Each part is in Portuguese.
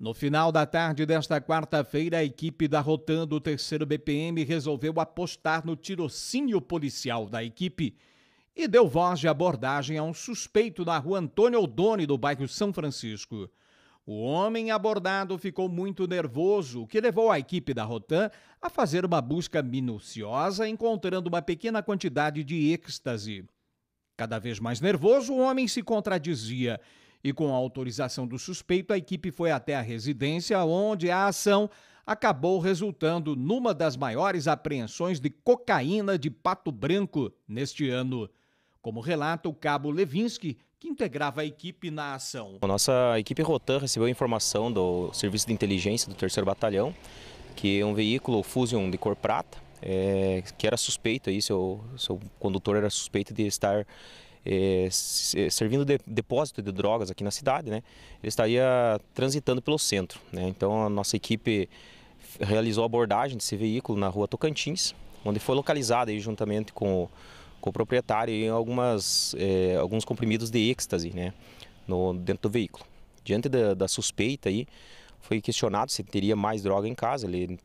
No final da tarde desta quarta-feira, a equipe da Rotan do terceiro BPM resolveu apostar no tirocínio policial da equipe e deu voz de abordagem a um suspeito na rua Antônio Odoni, do bairro São Francisco. O homem abordado ficou muito nervoso, o que levou a equipe da Rotan a fazer uma busca minuciosa, encontrando uma pequena quantidade de êxtase. Cada vez mais nervoso, o homem se contradizia e com a autorização do suspeito, a equipe foi até a residência, onde a ação acabou resultando numa das maiores apreensões de cocaína de Pato Branco neste ano. Como relata o cabo Levinsky, que integrava a equipe na ação. A nossa equipe Rotan recebeu informação do Serviço de Inteligência do 3 Batalhão que um veículo Fusion de cor prata, é, que era suspeito, aí, seu, seu condutor era suspeito de estar é, é, servindo de depósito de drogas aqui na cidade, né? Ele estaria transitando pelo centro, né? Então a nossa equipe realizou a abordagem desse veículo na rua Tocantins, onde foi localizado aí, juntamente com, com o proprietário em algumas, é, alguns comprimidos de êxtase, né? No, dentro do veículo. Diante da, da suspeita aí, foi questionado se teria mais droga em casa. Ele,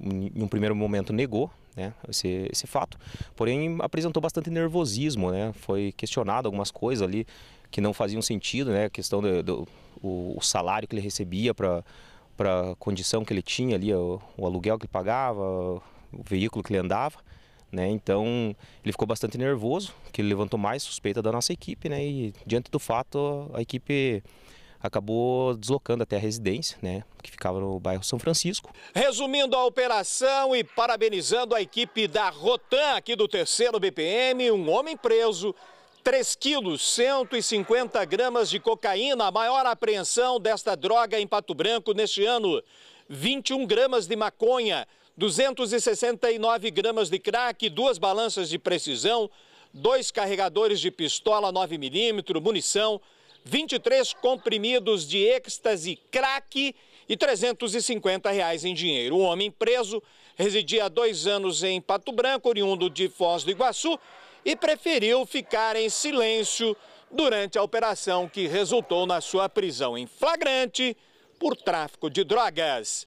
em um primeiro momento, negou né, esse, esse fato, porém apresentou bastante nervosismo. Né, foi questionado algumas coisas ali que não faziam sentido, né, a questão do, do o, o salário que ele recebia para para a condição que ele tinha ali, o, o aluguel que ele pagava, o veículo que ele andava. Né? Então ele ficou bastante nervoso, que ele levantou mais suspeita da nossa equipe, né? E diante do fato, a equipe acabou deslocando até a residência, né, que ficava no bairro São Francisco. Resumindo a operação e parabenizando a equipe da Rotan aqui do terceiro BPM, um homem preso 3 quilos, 150 gramas de cocaína, a maior apreensão desta droga em Pato Branco neste ano. 21 gramas de maconha, 269 gramas de crack, duas balanças de precisão, dois carregadores de pistola 9mm, munição, 23 comprimidos de êxtase crack e 350 reais em dinheiro. O homem preso residia há dois anos em Pato Branco, oriundo de Foz do Iguaçu, e preferiu ficar em silêncio durante a operação que resultou na sua prisão em flagrante por tráfico de drogas.